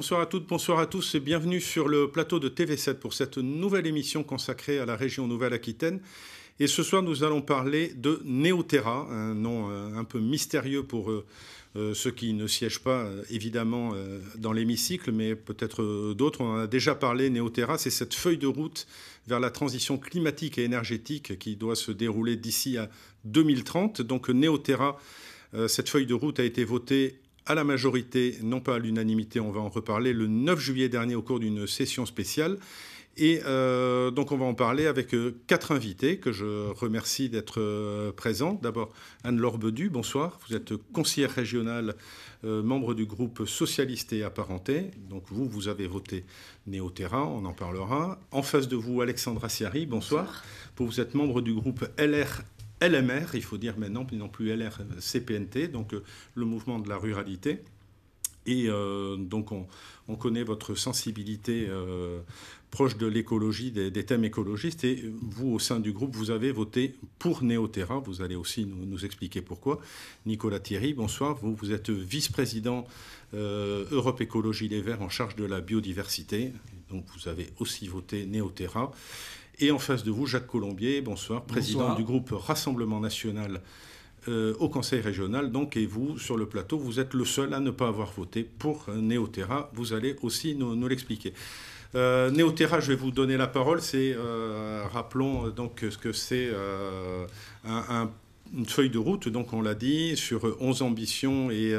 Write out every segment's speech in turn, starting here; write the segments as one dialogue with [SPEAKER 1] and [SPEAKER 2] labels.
[SPEAKER 1] Bonsoir à toutes, bonsoir à tous et bienvenue sur le plateau de TV7 pour cette nouvelle émission consacrée à la région Nouvelle-Aquitaine. Et ce soir, nous allons parler de Néoterra, un nom euh, un peu mystérieux pour euh, euh, ceux qui ne siègent pas évidemment dans l'hémicycle, mais peut-être d'autres. On en a déjà parlé, Néoterra, c'est cette feuille de route vers la transition climatique et énergétique qui doit se dérouler d'ici à 2030. Donc Néoterra, cette feuille de route a été votée à la majorité, non pas à l'unanimité, on va en reparler, le 9 juillet dernier au cours d'une session spéciale. Et euh, donc on va en parler avec euh, quatre invités que je remercie d'être euh, présents. D'abord Anne-Laure Bedu, bonsoir. Vous êtes conseillère régionale, membre du groupe socialiste et apparenté. Donc vous, vous avez voté néo terrain on en parlera. En face de vous, Alexandra Siari, bonsoir. bonsoir. Vous êtes membre du groupe LR LMR, il faut dire maintenant, non plus LR, CPNT, donc euh, le mouvement de la ruralité. Et euh, donc on, connaît votre sensibilité euh, proche de l'écologie, des, thèmes écologistes. Et vous, au sein du groupe, vous avez voté pour Néoterra. Vous allez aussi nous, expliquer pourquoi. Nicolas Thierry, bonsoir. Vous, vous êtes vice-président Europe Écologie Les Verts en charge de la biodiversité. Donc vous avez aussi voté Néoterra. Et en face de vous, Jacques Colombier, bonsoir, président du groupe Rassemblement national euh, au Conseil régional. Donc, et vous, sur le plateau, vous êtes le seul à ne pas avoir voté pour euh, Néoterra. Vous allez aussi nous, l'expliquer. Euh, Néoterra, je vais vous donner la parole. C'est, euh, rappelons donc ce que c'est une feuille de route, donc on l'a dit, sur 11 ambitions et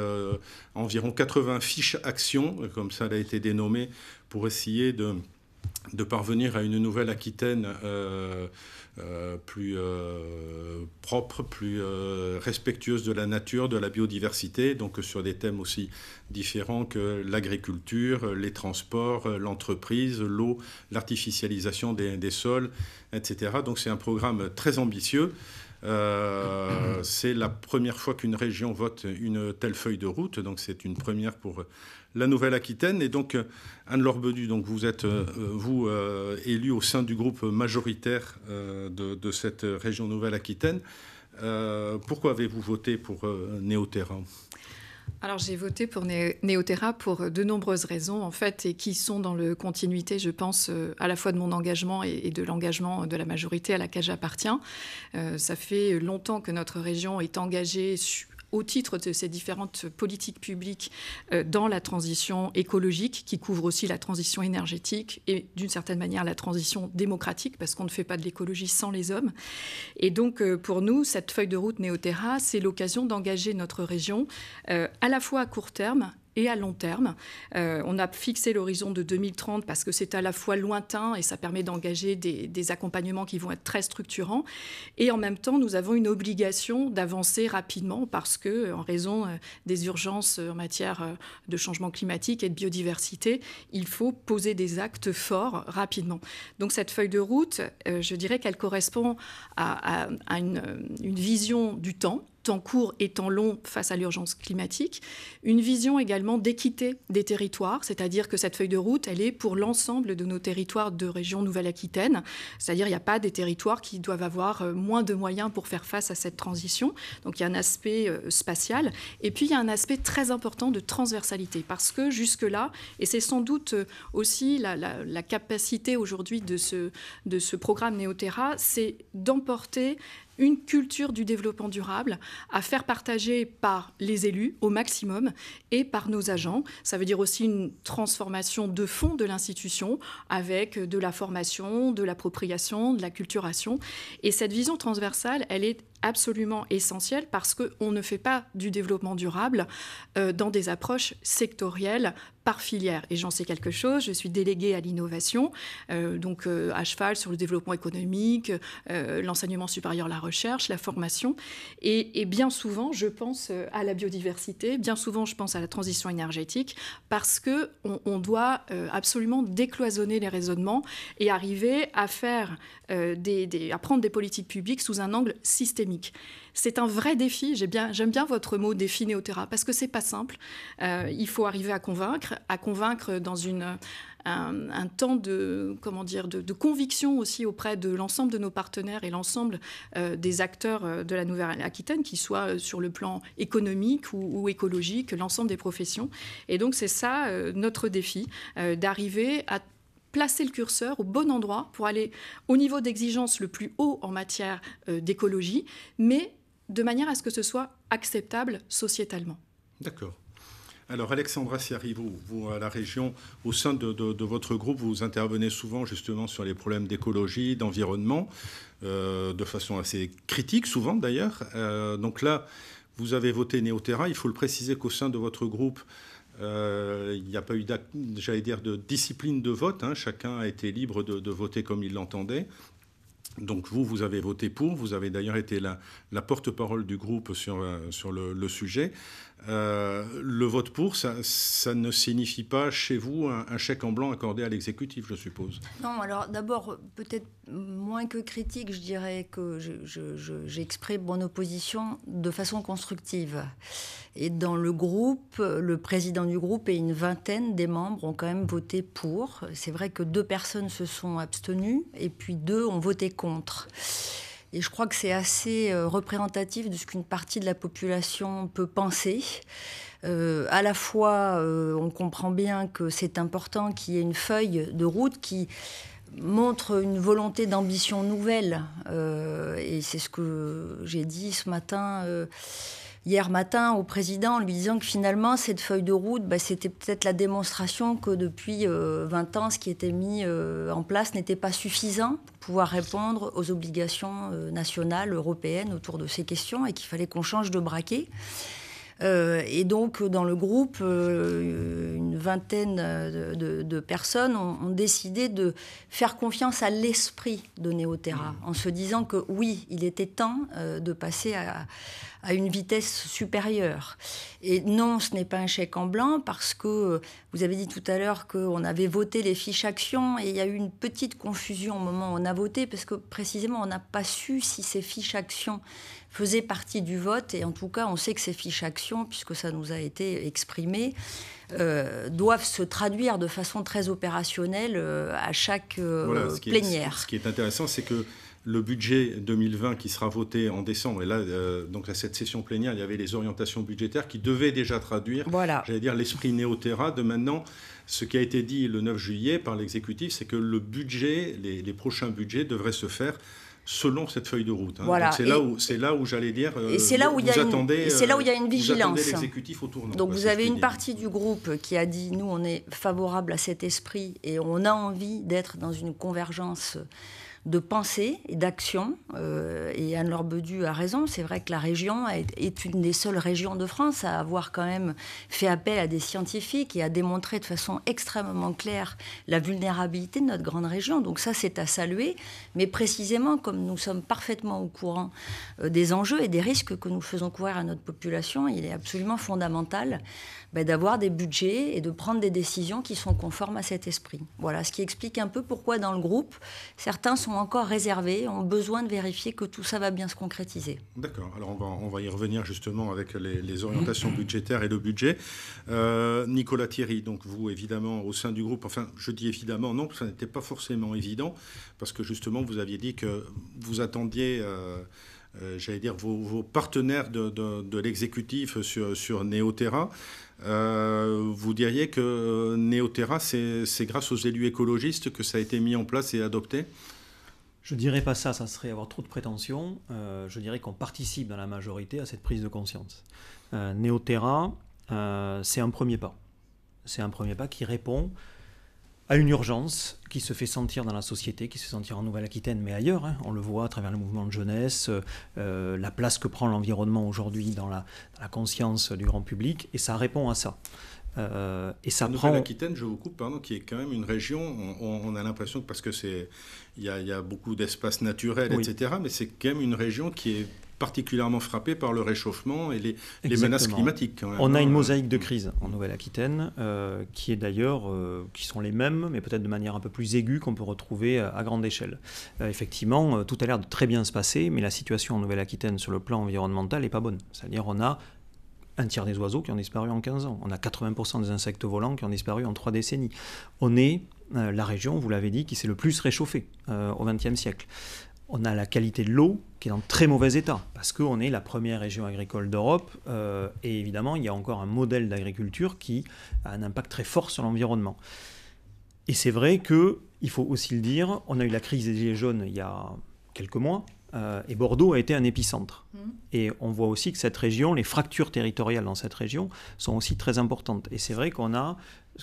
[SPEAKER 1] environ 80 fiches actions, comme ça elle a été dénommée, pour essayer de de parvenir à une nouvelle Aquitaine euh, euh, plus euh, propre, plus respectueuse de la nature, de la biodiversité, donc sur des thèmes aussi différents que l'agriculture, les transports, l'entreprise, l'eau, l'artificialisation des, des, sols, etc. Donc c'est un programme très ambitieux. c'est la première fois qu'une région vote une telle feuille de route, donc c'est une première pour la Nouvelle-Aquitaine. Et donc, euh, Anne Lorbenu, donc vous êtes, euh, vous, euh, élu au sein du groupe majoritaire de, cette région Nouvelle-Aquitaine. pourquoi avez-vous voté pour Néoterra
[SPEAKER 2] alors j'ai voté pour Néoterra pour de nombreuses raisons en fait et qui sont dans le continuité je pense à la fois de mon engagement et de l'engagement de la majorité à laquelle j'appartiens. ça fait longtemps que notre région est engagée au titre de ces différentes politiques publiques euh, dans la transition écologique, qui couvre aussi la transition énergétique et d'une certaine manière la transition démocratique, parce qu'on ne fait pas de l'écologie sans les hommes. Et donc euh, pour nous, cette feuille de route Néoterra, c'est l'occasion d'engager notre région euh, à la fois à court terme et à long terme. Euh, on a fixé l'horizon de 2030 parce que c'est à la fois lointain et ça permet d'engager des, accompagnements qui vont être très structurants. Et en même temps, nous avons une obligation d'avancer rapidement parce que, euh, en raison euh, des urgences en matière de changement climatique et de biodiversité, il faut poser des actes forts rapidement. Donc cette feuille de route, je dirais qu'elle correspond à, une vision du temps temps court et temps long face à l'urgence climatique, une vision également d'équité des territoires, c'est-à-dire que cette feuille de route, elle est pour l'ensemble de nos territoires de région Nouvelle-Aquitaine, c'est-à-dire il n'y a pas des territoires qui doivent avoir euh, moins de moyens pour faire face à cette transition. Donc il y a un aspect euh, spatial, et puis il y a un aspect très important de transversalité, parce que jusque-là, et c'est sans doute euh, aussi la, capacité aujourd'hui de ce, de ce programme néoterra c'est d'emporter une culture du développement durable à faire partager par les élus au maximum et par nos agents. Ça veut dire aussi une transformation de fond de l'institution avec de la formation, de l'appropriation, de la culturation. Et cette vision transversale, elle est absolument essentiel parce qu'on ne fait pas du développement durable euh, dans des approches sectorielles par filière. Et j'en sais quelque chose, je suis déléguée à l'innovation, euh, donc euh, à cheval sur le développement économique, l'enseignement supérieur, la recherche, la formation. Et, bien souvent, je pense à la biodiversité, bien souvent, je pense à la transition énergétique, parce qu'on on doit absolument décloisonner les raisonnements et arriver à faire des, à prendre des politiques publiques sous un angle systémique c'est un vrai défi. J'aime bien, votre mot défi terrain parce que c'est pas simple. Euh, il faut arriver à convaincre, à convaincre dans un, temps de, comment dire, de, conviction aussi auprès de l'ensemble de nos partenaires et l'ensemble euh, des acteurs euh, de la Nouvelle-Aquitaine, qu'ils soient sur le plan économique ou, écologique, l'ensemble des professions. Et donc c'est ça notre défi, d'arriver à placer le curseur au bon endroit pour aller au niveau d'exigence le plus haut en matière euh, d'écologie, mais de manière à ce que ce soit acceptable sociétalement.
[SPEAKER 1] D'accord. Alors Alexandra Siarivo, vous à la région, au sein de, votre groupe, vous intervenez souvent justement sur les problèmes d'écologie, d'environnement, euh, de façon assez critique souvent d'ailleurs. Euh, donc là, vous avez voté Néoterra. Il faut le préciser qu'au sein de votre groupe, euh, il n'y a pas eu, j'allais dire, de discipline de vote. Hein. Chacun a été libre de, voter comme il l'entendait. Donc vous, vous avez voté pour, vous avez d'ailleurs été la, porte-parole du groupe sur, euh, le sujet. Euh, le vote pour, ça, ne signifie pas chez vous un, chèque en blanc accordé à l'exécutif, je suppose
[SPEAKER 3] Non, alors d'abord, peut-être moins que critique, je dirais que j'exprime je, mon opposition de façon constructive. Et dans le groupe, le président du groupe et une vingtaine des membres ont quand même voté pour. C'est vrai que deux personnes se sont abstenues et puis deux ont voté contre. Et je crois que c'est assez euh, représentatif de ce qu'une partie de la population peut penser. Euh, à la fois, euh, on comprend bien que c'est important qu'il y ait une feuille de route qui montre une volonté d'ambition nouvelle. Euh, et c'est ce que j'ai dit ce matin hier matin au président en lui disant que finalement, cette feuille de route, bah, c'était peut-être la démonstration que depuis 20 euh, ans, ce qui était mis euh, en place n'était pas suffisant pour pouvoir répondre aux obligations euh, nationales, européennes autour de ces questions et qu'il fallait qu'on change de braquet. Euh, et donc, dans le groupe, euh, une vingtaine de, personnes ont, décidé de faire confiance à l'esprit de Néoterra, mmh. en se disant que oui, il était temps euh, de passer à, une vitesse supérieure. Et non, ce n'est pas un chèque en blanc, parce que vous avez dit tout à l'heure qu'on avait voté les fiches actions, et il y a eu une petite confusion au moment où on a voté, parce que précisément, on n'a pas su si ces fiches actions faisait partie du vote, et en tout cas, on sait que ces fiches actions, puisque ça nous a été exprimé, euh, doivent se traduire de façon très opérationnelle euh, à chaque euh, plénière. ce
[SPEAKER 1] qui est intéressant, c'est que le budget 2020 qui sera voté en décembre, et là, donc à cette session plénière, il y avait les orientations budgétaires qui devaient déjà traduire, voilà. j'allais dire, l'esprit néo de maintenant. Ce qui a été dit le 9 juillet par l'exécutif, c'est que le budget, les prochains budgets devraient se faire selon cette feuille de route. Hein. C'est là où c'est là où j'allais dire. et c'est là euh, où il y attendez, c'est là où il y a euh, une vigilance. Donc vous avez une partie
[SPEAKER 3] du groupe qui a dit nous on est favorable à cet esprit et on a envie d'être dans une convergence de pensée et d'action. Euh, et Anne Bedu a raison, c'est vrai que la région est une des seules régions de France à avoir quand même fait appel à des scientifiques et à démontrer de façon extrêmement claire la vulnérabilité de notre grande région. Donc ça, c'est à saluer. Mais précisément, comme nous sommes parfaitement au courant euh, des enjeux et des risques que nous faisons courir à notre population, il est absolument fondamental ben, d'avoir des budgets et de prendre des décisions qui sont conformes à cet esprit. Voilà, ce qui explique un peu pourquoi dans le groupe, certains sont encore réservés, ont besoin de vérifier que tout ça va bien se concrétiser.
[SPEAKER 1] D'accord, alors on va, y revenir justement avec les, orientations budgétaires et le budget. Euh, Nicolas Thierry, donc vous évidemment au sein du groupe, enfin je dis évidemment non, ça n'était pas forcément évident, parce que justement vous aviez dit que vous attendiez... Euh, euh, j'allais dire, vos, partenaires de, l'exécutif sur, sur Terra, euh, vous diriez que euh, Néoterra, c'est grâce aux élus écologistes que ça a été mis en place et adopté Je ne dirais
[SPEAKER 4] pas ça, ça serait avoir trop de prétention. Euh, je dirais qu'on participe dans la majorité à cette prise de conscience. Euh, Néoterra, c'est un premier pas. C'est un premier pas qui répond à une urgence qui se fait sentir dans la société, qui se sentir en Nouvelle-Aquitaine, mais ailleurs. Hein. On le voit à travers le mouvement de jeunesse, euh, euh, la place que prend l'environnement aujourd'hui dans la, conscience du grand public, et ça répond à ça. Euh, et ça Nouvelle-Aquitaine,
[SPEAKER 1] je vous coupe, pardon, qui est quand même une région, on, a l'impression que parce que c'est, y, a beaucoup d'espaces naturels, etc., mais c'est quand même une région qui est particulièrement frappé par le réchauffement et les, menaces climatiques. On a une euh,
[SPEAKER 4] mosaïque de crises en Nouvelle-Aquitaine, euh, qui est d'ailleurs, euh, qui sont les mêmes, mais peut-être de manière un peu plus aiguë qu'on peut retrouver à grande échelle. effectivement, tout a l'air de très bien se passer, mais la situation en Nouvelle-Aquitaine sur le plan environnemental n'est pas bonne. C'est-à-dire on a un tiers des oiseaux qui ont disparu en 15 ans. On a 80% des insectes volants qui ont disparu en 3 décennies. On est la région, vous l'avez dit, qui s'est le plus réchauffée au XXe siècle on a la qualité de l'eau qui est en très mauvais état, parce qu'on est la première région agricole d'Europe, euh, et évidemment, il y a encore un modèle d'agriculture qui a un impact très fort sur l'environnement. Et c'est vrai que, il faut aussi le dire, on a eu la crise des gilets jaunes il y a quelques mois, euh, et Bordeaux a été un épicentre. Mmh. Et on voit aussi que cette région, les fractures territoriales dans cette région sont aussi très importantes. Et c'est vrai qu'on a,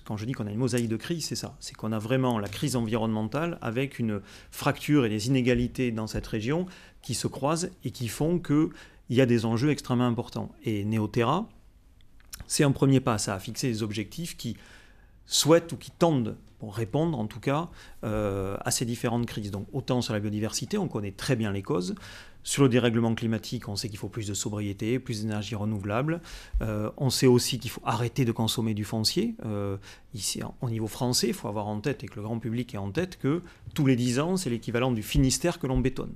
[SPEAKER 4] quand je dis qu'on a une mosaïque de crise, c'est ça. C'est qu'on a vraiment la crise environnementale avec une fracture et des inégalités dans cette région qui se croisent et qui font qu'il y a des enjeux extrêmement importants. Et Neoterra, c'est un premier pas. Ça a fixé des objectifs qui souhaitent ou qui tendent pour répondre en tout cas euh, à ces différentes crises. Donc autant sur la biodiversité, on connaît très bien les causes. Sur le dérèglement climatique, on sait qu'il faut plus de sobriété, plus d'énergie renouvelable. Euh, on sait aussi qu'il faut arrêter de consommer du foncier. Euh, ici, au niveau français, il faut avoir en tête, et que le grand public ait en tête, que tous les 10 ans, c'est l'équivalent du Finistère que l'on bétonne.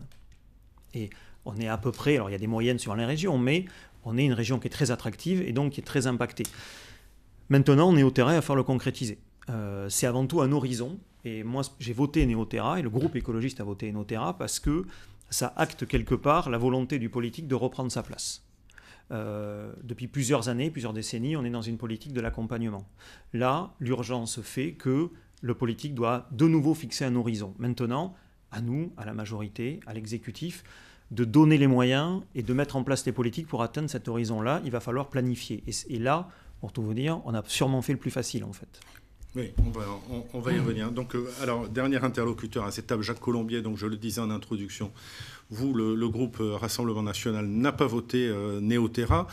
[SPEAKER 4] Et on est à peu près, alors il y a des moyennes sur les régions, mais on est une région qui est très attractive et donc qui est très impactée. Maintenant, on est au terrain à faire le concrétiser. Euh, c'est avant tout un horizon. Et moi, j'ai voté Néoterra et le groupe écologiste a voté Néoterra parce que ça acte quelque part la volonté du politique de reprendre sa place. Euh, depuis plusieurs années, plusieurs décennies, on est dans une politique de l'accompagnement. Là, l'urgence fait que le politique doit de nouveau fixer un horizon. Maintenant, à nous, à la majorité, à l'exécutif, de donner les moyens et de mettre en place les politiques pour atteindre cet horizon-là. Il va falloir planifier. et là, pour tout vous dire, on a sûrement fait le plus facile en fait.
[SPEAKER 1] Oui, on va, on, va y revenir. Donc, euh, alors, dernier interlocuteur à cette table, Jacques Colombier. Donc, je le disais en introduction, vous, le, groupe euh, Rassemblement National n'a pas voté Néo euh, Néoterra.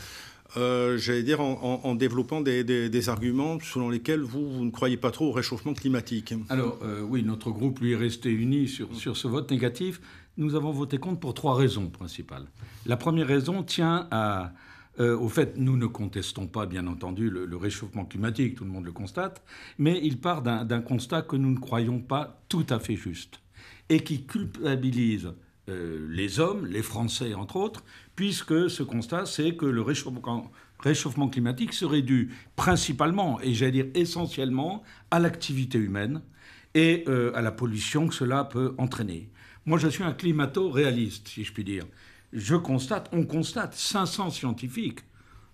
[SPEAKER 1] j'allais dire, en, développant des, arguments selon lesquels vous, vous, ne croyez pas trop au réchauffement climatique. Alors,
[SPEAKER 5] oui, notre groupe, lui, est resté uni sur, mm. sur, ce vote négatif. Nous avons voté contre pour trois raisons principales. La première raison tient à, euh, au fait, nous ne contestons pas, bien entendu, le, réchauffement climatique, tout le monde le constate, mais il part d'un constat que nous ne croyons pas tout à fait juste et qui culpabilise euh, les hommes, les Français entre autres, puisque ce constat, c'est que le réchauffement, climatique serait dû principalement, et j'allais dire essentiellement, à l'activité humaine et euh, à la pollution que cela peut entraîner. Moi, je suis un climato-réaliste, si je puis dire je constate, on constate 500 scientifiques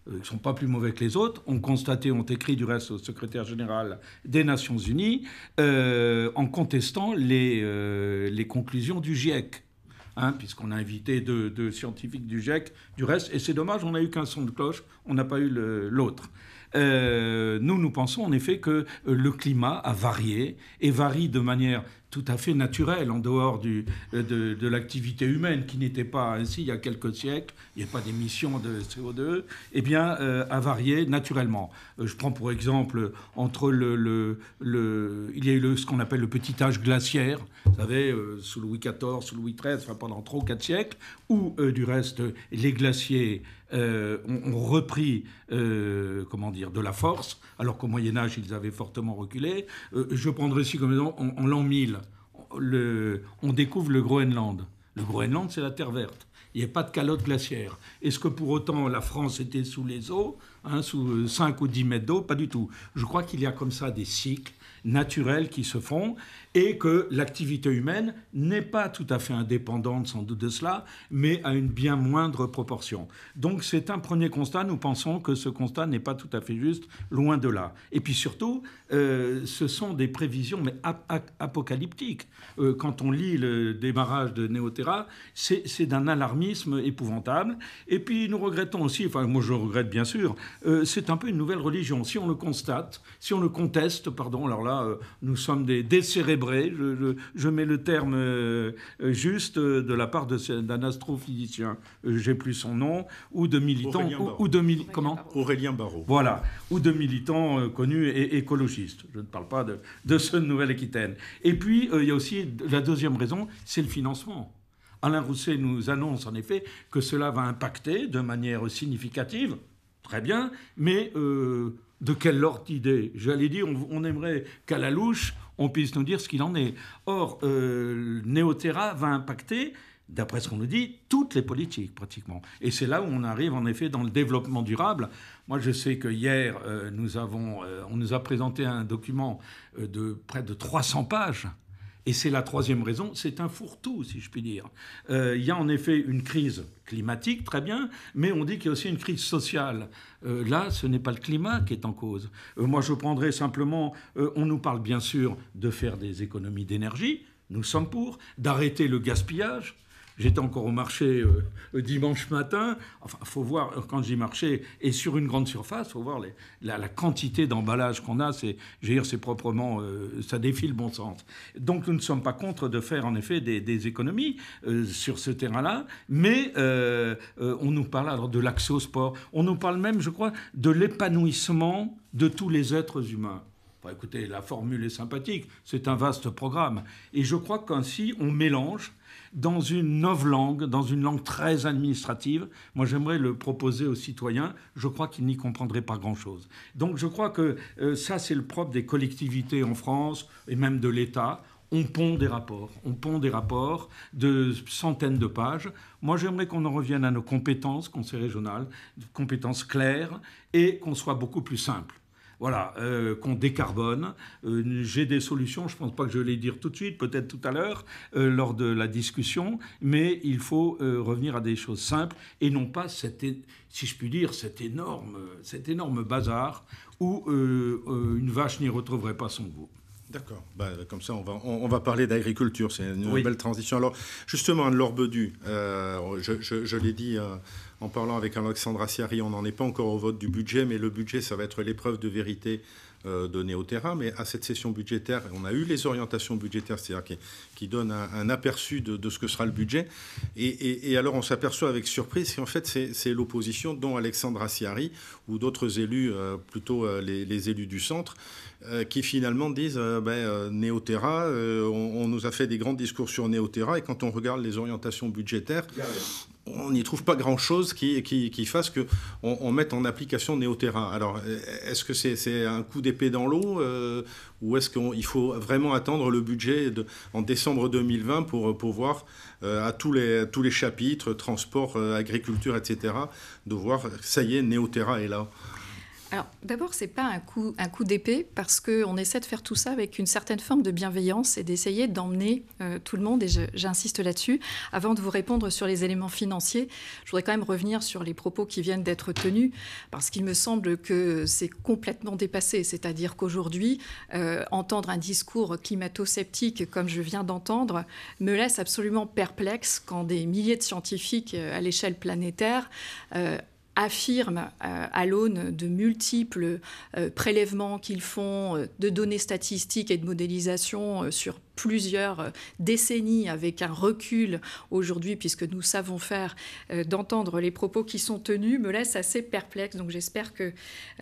[SPEAKER 5] euh, qui ne sont pas plus mauvais que les autres, ont constaté, ont écrit du reste au secrétaire général des Nations Unies euh, en contestant les, euh, les conclusions du GIEC. Hein, puisqu'on a invité deux, scientifiques du GIEC, du reste, et c'est dommage, on n'a eu qu'un son de cloche, on n'a pas eu l'autre. nous, nous pensons en effet que le climat a varié et varie de manière tout à fait naturel en dehors du, euh, de, de l'activité humaine qui n'était pas ainsi il y a quelques siècles, il n'y a pas d'émission de CO2, eh bien, euh, a varié naturellement. Euh, je prends pour exemple, entre le, le, le il y a eu le, ce qu'on appelle le petit âge glaciaire, vous savez, sous Louis XIV, sous Louis XIII, enfin pendant trois ou quatre siècles, où du reste les glaciers ont, repris comment dire, de la force, alors qu'au Moyen Âge, ils avaient fortement reculé. je prendrais ici comme exemple en l'an 1000, le, on découvre le Groenland. Le Groenland, c'est la terre verte. Il n'y a pas de calotte glaciaire. Est-ce que pour autant la France était sous les eaux, hein, sous 5 euh, ou 10 mètres d'eau Pas du tout. Je crois qu'il y a comme ça des cycles naturels qui se font et que l'activité humaine n'est pas tout à fait indépendante sans doute de cela, mais à une bien moindre proportion. Donc c'est un premier constat, nous pensons que ce constat n'est pas tout à fait juste, loin de là. Et puis surtout, euh, ce sont des prévisions mais apocalyptiques. Euh, quand on lit le démarrage de Neoterra, c'est d'un alarmisme épouvantable. Et puis nous regrettons aussi, enfin moi je regrette bien sûr, euh, c'est un peu une nouvelle religion. Si on le constate, si on le conteste, pardon, alors là, nous sommes des décérébrés je, mets le terme euh, juste euh, de la part d'un astrophysicien, euh, j'ai plus son nom, ou de militants, ou, ou, de comment Aurélien Barraud. Voilà, ou de militants connus et écologistes. Je ne parle pas de, de ceux Nouvelle-Aquitaine. Et puis, il y a aussi la deuxième raison, c'est le financement. Alain Rousset nous annonce en effet que cela va impacter de manière significative, très bien, mais de quelle ordre d'idée J'allais dire, on aimerait qu'à la louche, on puisse nous dire ce qu'il en est. Or, euh, Néoterra va impacter d'après ce qu'on nous dit, toutes les politiques pratiquement. Et c'est là où on arrive en effet dans le développement durable. Moi, je sais que hier, euh, nous avons, euh, on nous a présenté un document euh, de près de 300 pages et c'est la troisième raison, c'est un fourre-tout, si je puis dire. Euh, il y a en effet une crise climatique, très bien, mais on dit qu'il y a aussi une crise sociale. Euh, là, ce n'est pas le climat qui est en cause. Euh, moi, je prendrais simplement, on nous parle bien sûr de faire des économies d'énergie, nous sommes pour, d'arrêter le gaspillage, J'étais encore au marché euh, dimanche matin. Enfin, faut voir, euh, quand j'y marché, et sur une grande surface, faut voir la, quantité d'emballage qu'on a. C'est, je veux dire, c'est proprement, euh, ça défie le bon sens. Donc, nous ne sommes pas contre de faire, en effet, des, économies sur ce terrain-là. Mais on nous parle alors de l'accès au sport. On nous parle même, je crois, de l'épanouissement de tous les êtres humains écoutez, la formule est sympathique, c'est un vaste programme. Et je crois qu'ainsi, on mélange dans une nouvelle langue, dans une langue très administrative. Moi, j'aimerais le proposer aux citoyens. Je crois qu'ils n'y comprendraient pas grand-chose. Donc, je crois que euh, ça, c'est le propre des collectivités en France et même de l'État. On pond des rapports, on pond des rapports de centaines de pages. Moi, j'aimerais qu'on en revienne à nos compétences, conseil régional, compétences claires, et qu'on soit beaucoup plus simple. Voilà, euh, qu'on décarbone. Euh, j'ai des solutions, je ne pense pas que je vais les dire tout de suite, peut-être tout à l'heure, euh, lors de la discussion, mais il faut revenir à des choses simples et non pas, si je puis dire, cet énorme, cet énorme bazar où une vache n'y retrouverait pas son goût.
[SPEAKER 1] D'accord. Bah, comme ça, on va, on, va parler d'agriculture. C'est une belle transition. Alors, justement, Anne-Laure euh, je, l'ai dit euh, en parlant avec Alexandre Assiari, on n'en est pas encore au vote du budget, mais le budget, ça va être l'épreuve de vérité euh, donnée au terrain. Mais à cette session budgétaire, on a eu les orientations budgétaires, c'est-à-dire qui, donne donnent un, aperçu de, ce que sera le budget. Et, alors, on s'aperçoit avec surprise qu'en fait, c'est l'opposition, dont Alexandre Assiari ou d'autres élus, plutôt les élus du centre, euh, qui finalement disent euh, ben, euh, Néoterra, on, nous a fait des grands discours sur Néoterra, et quand on regarde les orientations budgétaires, on n'y trouve pas grand-chose qui, qui, fasse qu'on on mette en application Néoterra. Alors, est-ce que c'est un coup d'épée dans l'eau ou est-ce qu'il faut vraiment attendre le budget en décembre 2020 pour, pour voir à, tous les, tous les chapitres, transport, agriculture, etc., de voir, ça y est, Néoterra est là
[SPEAKER 2] alors d'abord, ce n'est pas un coup, d'épée parce qu'on essaie de faire tout ça avec une certaine forme de bienveillance et d'essayer d'emmener euh, tout le monde, et j'insiste là-dessus. Avant de vous répondre sur les éléments financiers, je voudrais quand même revenir sur les propos qui viennent d'être tenus parce qu'il me semble que c'est complètement dépassé. C'est-à-dire qu'aujourd'hui, euh, entendre un discours climato-sceptique comme je viens d'entendre me laisse absolument perplexe quand des milliers de scientifiques euh, à l'échelle planétaire affirme euh, à l'aune de multiples euh, prélèvements qu'ils font, euh, de données statistiques et de modélisation sur plusieurs euh, décennies avec un recul aujourd'hui, puisque nous savons faire, euh, d'entendre les propos qui sont tenus, me laisse assez perplexe. Donc j'espère que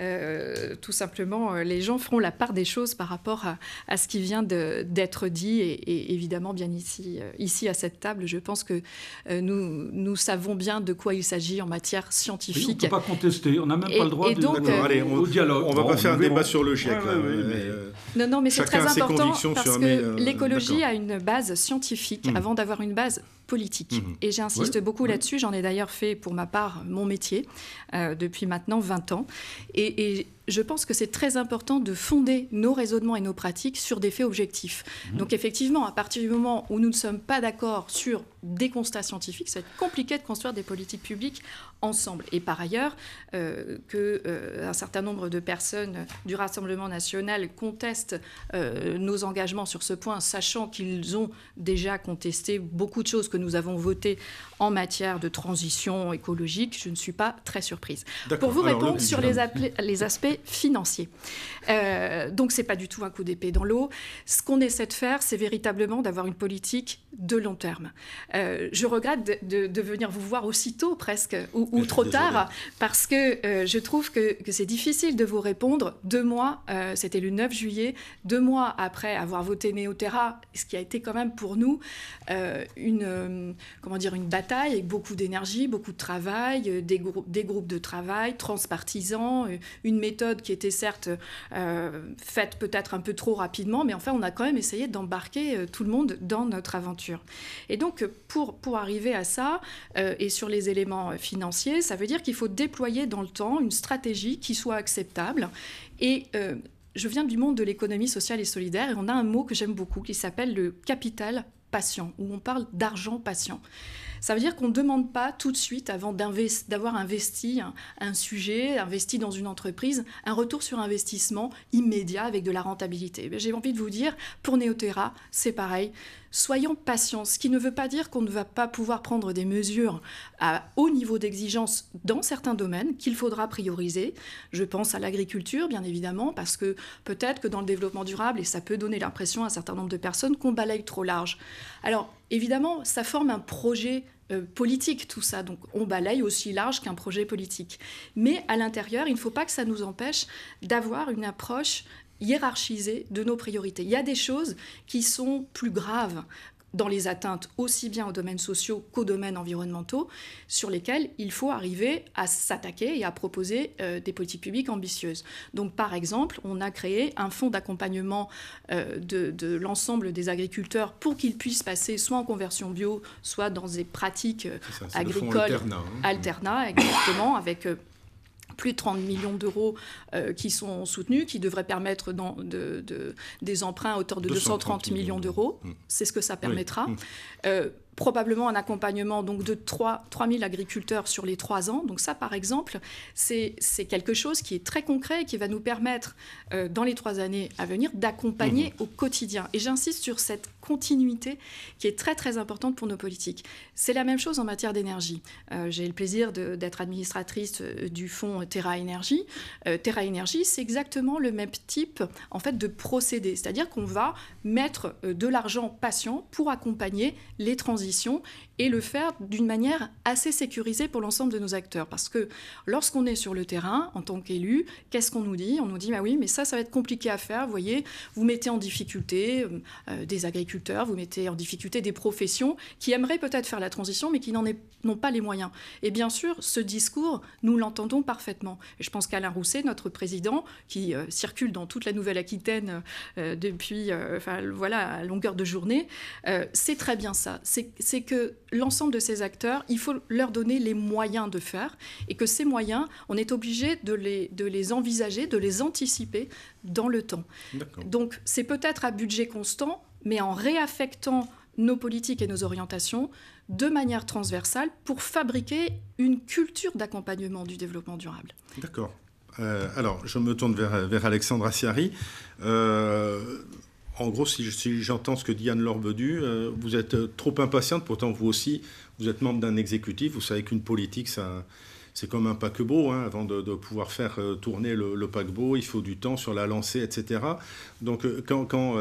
[SPEAKER 2] euh, tout simplement les gens feront la part des choses par rapport à, ce qui vient d'être dit et, évidemment bien ici, ici à cette table. Je pense que nous, nous savons bien de quoi il s'agit en matière scientifique. on ne peut
[SPEAKER 5] pas contester, on n'a
[SPEAKER 2] même pas le droit de... Donc, Allez, on,
[SPEAKER 1] dialogue. On ne va pas faire un débat sur le chèque.
[SPEAKER 2] non, non, mais c'est très important parce que l'écologie a une base scientifique. Hmm. Avant d'avoir une base politique. Mhm. Et j'insiste beaucoup là-dessus. J'en ai d'ailleurs fait, pour ma part, mon métier euh, depuis maintenant 20 ans. Et, je pense que c'est très important de fonder nos raisonnements et nos pratiques sur des faits objectifs. Mhm. Donc effectivement, à partir du moment où nous ne sommes pas d'accord sur des constats scientifiques, ça va être compliqué de construire des politiques publiques ensemble. Et par ailleurs, euh, que euh, un certain nombre de personnes du Rassemblement national contestent euh, nos engagements sur ce point, sachant qu'ils ont déjà contesté beaucoup de choses que nous avons voté en matière de transition écologique, je ne suis pas très surprise. Pour vous répondre sur les, les, aspects financiers. Euh, donc ce n'est pas du tout un coup d'épée dans l'eau. Ce qu'on essaie de faire, c'est véritablement d'avoir une politique de long terme. Euh, je regrette de, venir vous voir aussitôt presque, ou, trop tard, parce que euh, je trouve que, que c'est difficile de vous répondre deux mois, c'était le 9 juillet, deux mois après avoir voté Néoterra, ce qui a été quand même pour nous une, euh, comment dire, une bataille avec beaucoup d'énergie, beaucoup de travail, euh, des, des groupes de travail transpartisans, euh, une méthode qui était certes faite peut-être un peu trop rapidement, mais enfin on a quand même essayé d'embarquer tout le monde dans notre aventure. Et donc pour, pour arriver à ça, et sur les éléments financiers, ça veut dire qu'il faut déployer dans le temps une stratégie qui soit acceptable. Et je viens du monde de l'économie sociale et solidaire et on a un mot que j'aime beaucoup qui s'appelle le capital patient, où on parle d'argent patient. Ça veut dire qu'on ne demande pas tout de suite, avant d'avoir investi un, sujet, investi dans une entreprise, un retour sur investissement immédiat avec de la rentabilité. Eh j'ai envie de vous dire, pour Neotera, c'est pareil soyons patients, ce qui ne veut pas dire qu'on ne va pas pouvoir prendre des mesures à haut niveau d'exigence dans certains domaines qu'il faudra prioriser. Je pense à l'agriculture, bien évidemment, parce que peut-être que dans le développement durable, et ça peut donner l'impression à un certain nombre de personnes qu'on balaye trop large. Alors, évidemment, ça forme un projet euh, politique, tout ça. Donc on balaye aussi large qu'un projet politique. Mais à l'intérieur, il ne faut pas que ça nous empêche d'avoir une approche hiérarchiser de nos priorités. Il y a des choses qui sont plus graves dans les atteintes aussi bien aux domaines sociaux qu'aux domaines environnementaux, sur lesquels il faut arriver à s'attaquer et à proposer euh, des politiques publiques ambitieuses. Donc par exemple, on a créé un fonds d'accompagnement euh, de, l'ensemble des agriculteurs pour qu'ils puissent passer soit en conversion bio, soit dans des pratiques euh, agricoles alternat, hein. exactement, avec plus de 30 millions d'euros euh, qui sont soutenus, qui devraient permettre de, des emprunts à hauteur de 230, millions d'euros. C'est ce que ça permettra. Mm. Euh, probablement un accompagnement donc de 3, 000 agriculteurs sur les 3 ans. Donc ça, par exemple, c'est quelque chose qui est très concret et qui va nous permettre, euh, dans les 3 années à venir, d'accompagner mmh. au quotidien. Et j'insiste sur cette continuité qui est très très importante pour nos politiques. C'est la même chose en matière d'énergie. Euh, J'ai le plaisir d'être administratrice euh, du fonds Terra Énergie. Euh, Terra Énergie, c'est exactement le même type en fait de procédé, c'est-à-dire qu'on va mettre de l'argent patient pour accompagner les transitions transition et le faire d'une manière assez sécurisée pour l'ensemble de nos acteurs. Parce que lorsqu'on est sur le terrain, en tant qu'élu, qu'est-ce qu'on nous dit On nous dit, bah oui, mais ça, ça va être compliqué à faire, vous voyez, vous mettez en difficulté euh, euh, des agriculteurs, vous mettez en difficulté des professions qui aimeraient peut-être faire la transition, mais qui n'en n'ont pas les moyens. Et bien sûr, ce discours, nous l'entendons parfaitement. Et je pense qu'Alain Rousset, notre président, qui euh, circule dans toute la Nouvelle-Aquitaine depuis, enfin voilà, à longueur de journée, c'est très bien ça. C'est que l'ensemble de ces acteurs, il faut leur donner les moyens de faire et que ces moyens, on est obligé de les, de les envisager, de les anticiper dans le temps. Donc c'est peut-être à budget constant, mais en réaffectant nos politiques et nos orientations de manière transversale pour fabriquer une culture d'accompagnement du développement durable.
[SPEAKER 1] D'accord. Euh, alors, je me tourne vers, Alexandre Assiari. Euh, en gros, si, j'entends ce que dit Anne Lorbedu, euh, vous êtes euh, trop impatiente, pourtant vous aussi, vous êtes membre d'un exécutif, vous savez qu'une politique, c'est comme un paquebot. Hein. avant de, pouvoir faire euh, tourner le, paquebot, il faut du temps sur la lancée, etc. Donc, quand,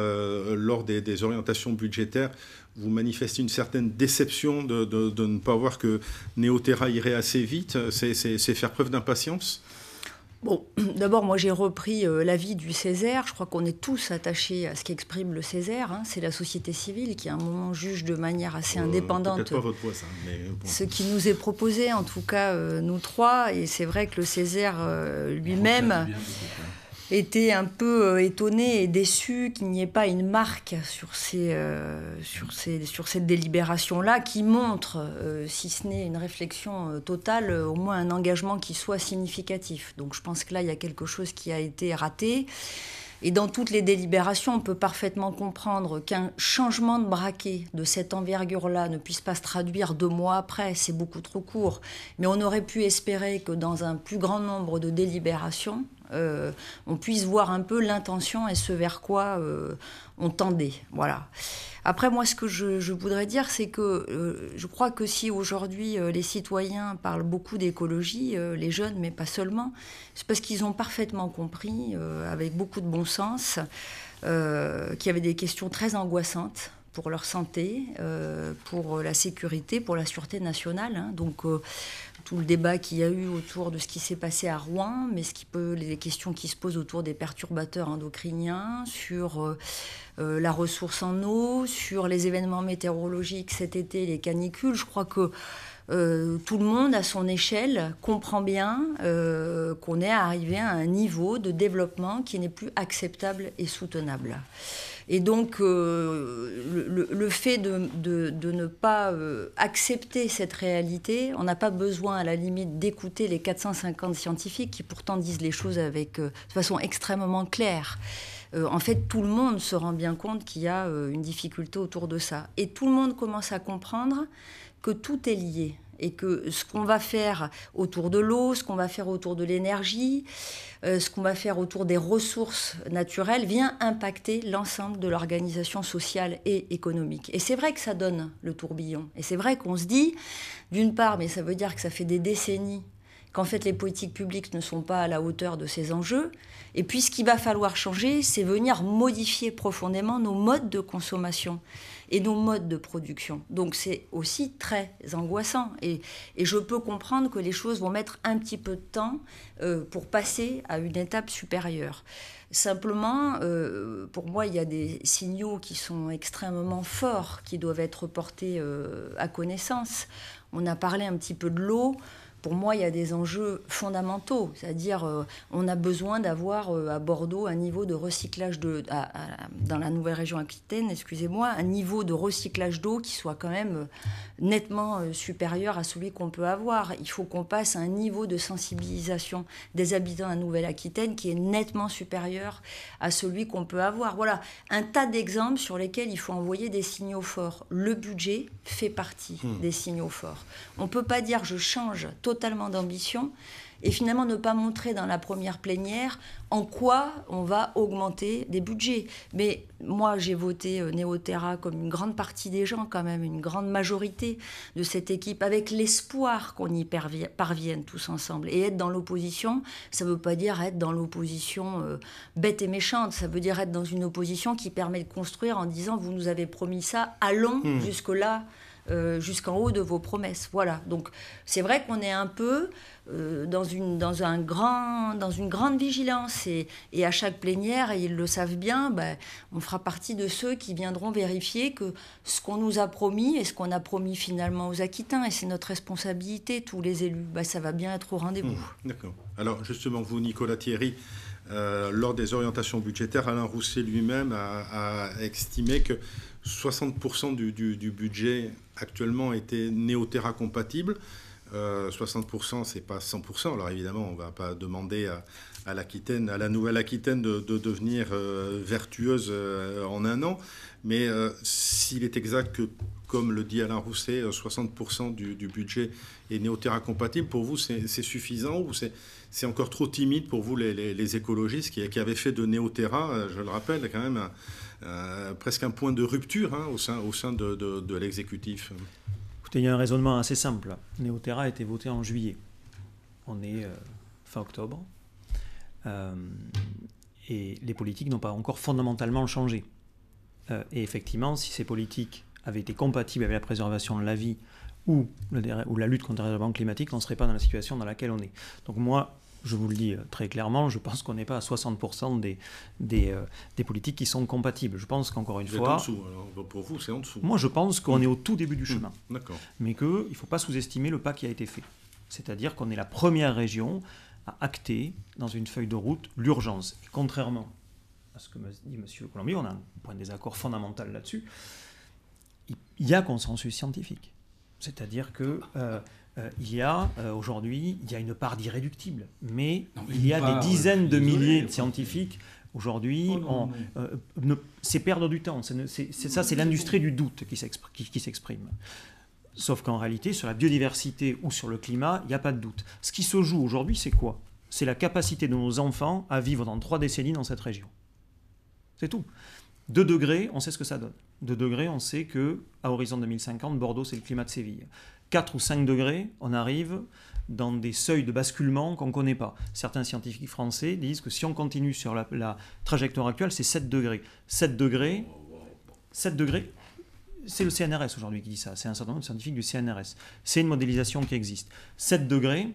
[SPEAKER 1] lors des, orientations budgétaires, vous manifestez une certaine déception de, de ne pas voir que Néoterra irait assez vite, c'est faire preuve d'impatience
[SPEAKER 3] Bon, d'abord, moi j'ai repris euh, l'avis du Césaire. Je crois qu'on est tous attachés à ce qu'exprime le Césaire. Hein. C'est la société civile qui, à un moment, juge de manière assez euh, indépendante euh, ce qui nous est proposé, en tout cas, nous trois. Et c'est vrai que le Césaire lui-même était un peu euh, étonné et déçu qu'il n'y ait pas une marque sur ces, euh, sur ces, sur cette délibération-là qui montre, euh, si ce n'est une réflexion totale, au moins un engagement qui soit significatif. Donc je pense que là, il y a quelque chose qui a été raté. Et dans toutes les délibérations, on peut parfaitement comprendre qu'un changement de braquet de cette envergure-là ne puisse pas se traduire deux mois après, c'est beaucoup trop court. Mais on aurait pu espérer que dans un plus grand nombre de délibérations, euh, on puisse voir un peu l'intention et ce vers quoi euh, on tendait. Voilà. Après, moi, ce que je, voudrais dire, c'est que euh, je crois que si aujourd'hui les citoyens parlent beaucoup d'écologie, les jeunes, mais pas seulement, c'est parce qu'ils ont parfaitement compris, avec beaucoup de bon sens, qu'il y avait des questions très angoissantes pour leur santé, euh, pour la sécurité, pour la sûreté nationale. Hein. Donc euh, tout le débat qu'il y a eu autour de ce qui s'est passé à Rouen, mais ce qui peut, les questions qui se posent autour des perturbateurs endocriniens, sur euh, la ressource en eau, sur les événements météorologiques cet été, les canicules. Je crois que tout le monde, à son échelle, comprend bien qu'on est arrivé à un niveau de développement qui n'est plus acceptable et soutenable. Et donc, euh, le, fait de, ne pas euh, accepter cette réalité, on n'a pas besoin, à la limite, d'écouter les 450 scientifiques qui pourtant disent les choses avec, euh, de façon extrêmement claire. en fait, tout le monde se rend bien compte qu'il y a une difficulté autour de ça. Et tout le monde commence à comprendre que tout est lié et que ce qu'on va faire autour de l'eau, ce qu'on va faire autour de l'énergie, euh, ce qu'on va faire autour des ressources naturelles vient impacter l'ensemble de l'organisation sociale et économique. Et c'est vrai que ça donne le tourbillon. Et c'est vrai qu'on se dit, d'une part, mais ça veut dire que ça fait des décennies qu'en fait les politiques publiques ne sont pas à la hauteur de ces enjeux. Et puis ce qu'il va falloir changer, c'est venir modifier profondément nos modes de consommation et nos modes de production. Donc c'est aussi très angoissant. Et, je peux comprendre que les choses vont mettre un petit peu de temps euh, pour passer à une étape supérieure. Simplement, euh, pour moi, il y a des signaux qui sont extrêmement forts, qui doivent être portés euh, à connaissance. On a parlé un petit peu de l'eau pour moi, il y a des enjeux fondamentaux, c'est-à-dire euh, on a besoin d'avoir euh, à Bordeaux un niveau de recyclage de, dans la nouvelle région Aquitaine, excusez-moi, un niveau de recyclage d'eau qui soit quand même euh, nettement supérieur à celui qu'on peut avoir. Il faut qu'on passe à un niveau de sensibilisation des habitants la Nouvelle-Aquitaine qui est nettement supérieur à celui qu'on peut avoir. Voilà, un tas d'exemples sur lesquels il faut envoyer des signaux forts. Le budget fait partie hmm. des signaux forts. On ne peut pas dire je change totalement totalement d'ambition et finalement ne pas montrer dans la première plénière en quoi on va augmenter des budgets. Mais moi, j'ai voté euh, Néoterra comme une grande partie des gens, quand même, une grande majorité de cette équipe, avec l'espoir qu'on y parvienne tous ensemble. Et être dans l'opposition, ça ne veut pas dire être dans l'opposition euh, bête et méchante, ça veut dire être dans une opposition qui permet de construire en disant, vous nous avez promis ça, allons hmm. jusque-là. Euh, jusqu'en haut de vos promesses. Voilà. Donc c'est vrai qu'on est un peu euh, dans, une, dans, un grand, dans une grande vigilance et, à chaque plénière, et ils le savent bien, ben, on fera partie de ceux qui viendront vérifier que ce qu'on nous a promis et ce qu'on a promis finalement aux Aquitains, et c'est notre responsabilité, tous les élus, ben, ça va bien être au rendez-vous. Mmh,
[SPEAKER 1] d'accord. Alors justement, vous, Nicolas Thierry, euh, lors des orientations budgétaires, Alain Rousset lui-même a estimé que 60% du, budget actuellement était néoterra compatible. 60%, euh, c'est pas 100%. Alors évidemment, on va pas demander à, l'Aquitaine, à la nouvelle Aquitaine de, devenir euh, vertueuse euh, en un an. Mais s'il est exact que, comme le dit Alain Rousset, 60% du, budget est néoterra compatible, pour vous, c'est suffisant ou c'est encore trop timide pour vous, les, écologistes qui, qui, avaient fait de néoterra, je le rappelle, quand même. Euh, presque un point de rupture hein, au, sein, au sein de, l'exécutif
[SPEAKER 4] Écoutez, il y a un raisonnement assez simple. néoterra a été voté en juillet. On est euh, fin octobre. Euh, et les politiques n'ont pas encore fondamentalement changé. et effectivement, si ces politiques avaient été compatibles avec la préservation de la vie ou, ou la lutte contre le dérèglement climatique, on ne serait pas dans la situation dans laquelle on est. Donc moi, je vous le dis euh, très clairement, je pense qu'on n'est pas à 60% des, euh, des, politiques qui sont compatibles. Je pense qu'encore une fois... en dessous,
[SPEAKER 1] bah, pour vous, c'est en dessous. Moi, je
[SPEAKER 4] pense qu'on est au tout début du mmh, chemin. D'accord. Mais qu'il ne faut pas sous-estimer le pas qui a été fait. C'est-à-dire qu'on est la première région à acter dans une feuille de route l'urgence. contrairement à ce que me dit M. Colombier, on a un point de désaccord fondamental là-dessus, il y a consensus scientifique. C'est-à-dire que... Euh, euh, il y a euh, aujourd'hui, il y a une part d'irréductible, mais il y a des dizaines de euh, milliers de scientifiques aujourd'hui. Oh c'est perdre du temps. ça, c'est l'industrie du doute qui s'exprime. Sauf qu'en réalité, sur la biodiversité ou sur le climat, il n'y a pas de doute. Ce qui se joue aujourd'hui, c'est quoi C'est la capacité de nos enfants à vivre dans trois décennies dans cette région. C'est tout. 2 degrés, on sait ce que ça donne. 2 degrés, on sait que à horizon 2050, Bordeaux, c'est le climat de Séville. 4 ou 5 degrés, on arrive dans des seuils de basculement qu'on ne connaît pas. Certains scientifiques français disent que si on continue sur la, trajectoire actuelle, c'est 7 degrés. 7 degrés, 7 degrés, c'est le CNRS aujourd'hui qui dit ça, c'est un certain nombre de scientifiques du CNRS. C'est une modélisation qui existe. 7 degrés,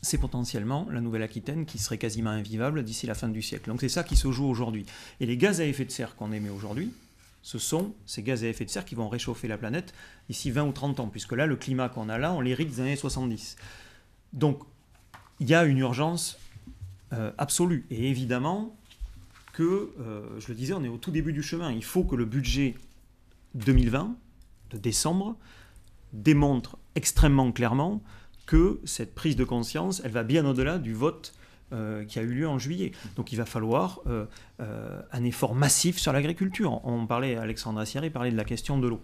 [SPEAKER 4] c'est potentiellement la Nouvelle-Aquitaine qui serait quasiment invivable d'ici la fin du siècle. Donc c'est ça qui se joue aujourd'hui. Et les gaz à effet de serre qu'on émet aujourd'hui, ce sont ces gaz à effet de serre qui vont réchauffer la planète d'ici 20 ou 30 ans, puisque là, le climat qu'on a là, on l'hérite des années 70. Donc, il y a une urgence euh, absolue. Et évidemment que, euh, je le disais, on est au tout début du chemin. Il faut que le budget 2020, de décembre, démontre extrêmement clairement que cette prise de conscience, elle va bien au-delà du vote euh, qui a eu lieu en juillet. Donc il va falloir euh, euh, un effort massif sur l'agriculture. On parlait, Alexandre Assieré parlait de la question de l'eau.